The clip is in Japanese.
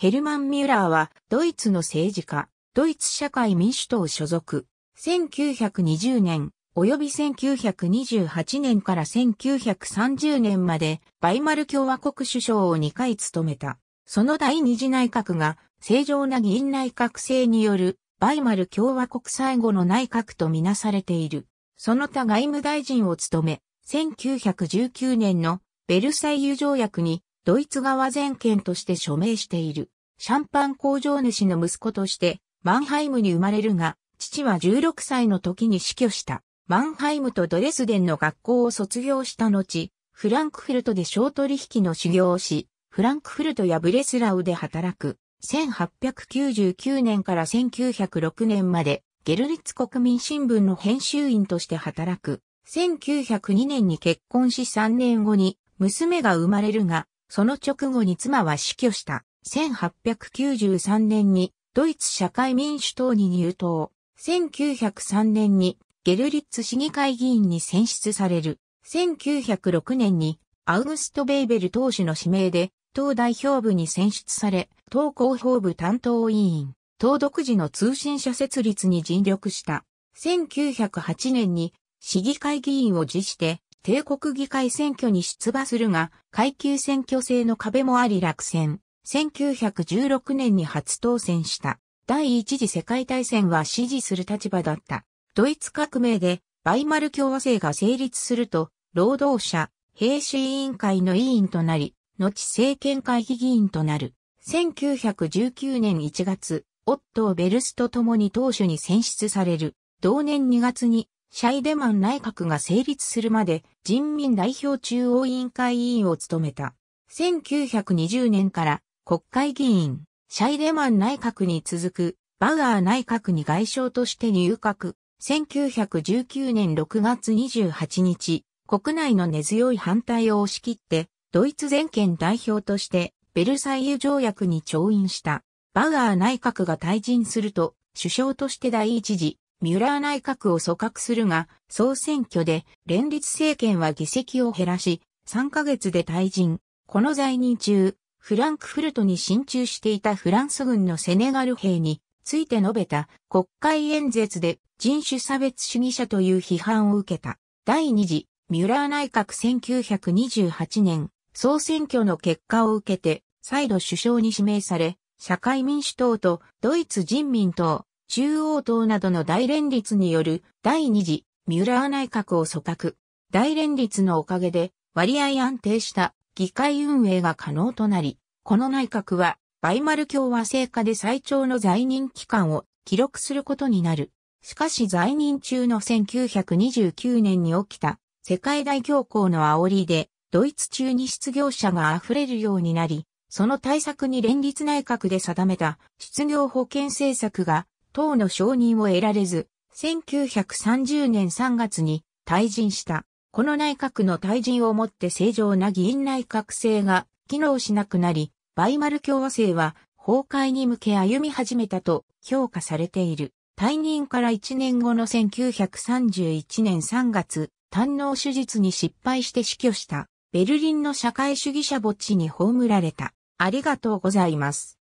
ヘルマン・ミュラーは、ドイツの政治家、ドイツ社会民主党所属。1920年、及び1928年から1930年まで、バイマル共和国首相を2回務めた。その第二次内閣が、正常な議員内閣制による、バイマル共和国最後の内閣とみなされている。その他外務大臣を務め、1919年のベルサイユ条約にドイツ側全権として署名している。シャンパン工場主の息子として、マンハイムに生まれるが、父は16歳の時に死去した。マンハイムとドレスデンの学校を卒業した後、フランクフルトで小取引の修行をし、フランクフルトやブレスラウで働く。1899年から1906年まで、ゲルリッツ国民新聞の編集員として働く。1902年に結婚し3年後に娘が生まれるが、その直後に妻は死去した。1893年にドイツ社会民主党に入党。1903年にゲルリッツ市議会議員に選出される。1906年にアウグスト・ベイベル党首の指名で党代表部に選出され、党広報部担当委員、党独自の通信社設立に尽力した。1908年に市議会議員を辞して帝国議会選挙に出馬するが、階級選挙制の壁もあり落選。1916年に初当選した。第一次世界大戦は支持する立場だった。ドイツ革命で、バイマル共和制が成立すると、労働者、兵士委員会の委員となり、後政権会議議員となる。1919年1月、オットー・ベルスと共に党首に選出される。同年2月に、シャイデマン内閣が成立するまで人民代表中央委員会委員を務めた。1920年から国会議員、シャイレマン内閣に続く、バウアー内閣に外相として入閣。1919年6月28日、国内の根強い反対を押し切って、ドイツ全権代表として、ベルサイユ条約に調印した。バウアー内閣が退陣すると、首相として第一次、ミュラー内閣を組閣するが、総選挙で連立政権は議席を減らし、3ヶ月で退陣。この在任中、フランクフルトに進駐していたフランス軍のセネガル兵について述べた国会演説で人種差別主義者という批判を受けた。第二次ミュラー内閣1928年総選挙の結果を受けて再度首相に指名され、社会民主党とドイツ人民党、中央党などの大連立による第二次ミュラー内閣を組閣。大連立のおかげで割合安定した議会運営が可能となり、この内閣は、バイマル共和制下で最長の在任期間を記録することになる。しかし在任中の1929年に起きた世界大恐慌の煽りで、ドイツ中に失業者が溢れるようになり、その対策に連立内閣で定めた失業保険政策が党の承認を得られず、1930年3月に退陣した。この内閣の退陣をもって正常な議員内閣制が機能しなくなり、バイマル共和制は崩壊に向け歩み始めたと評価されている。退任から1年後の1931年3月、胆脳手術に失敗して死去した、ベルリンの社会主義者墓地に葬られた。ありがとうございます。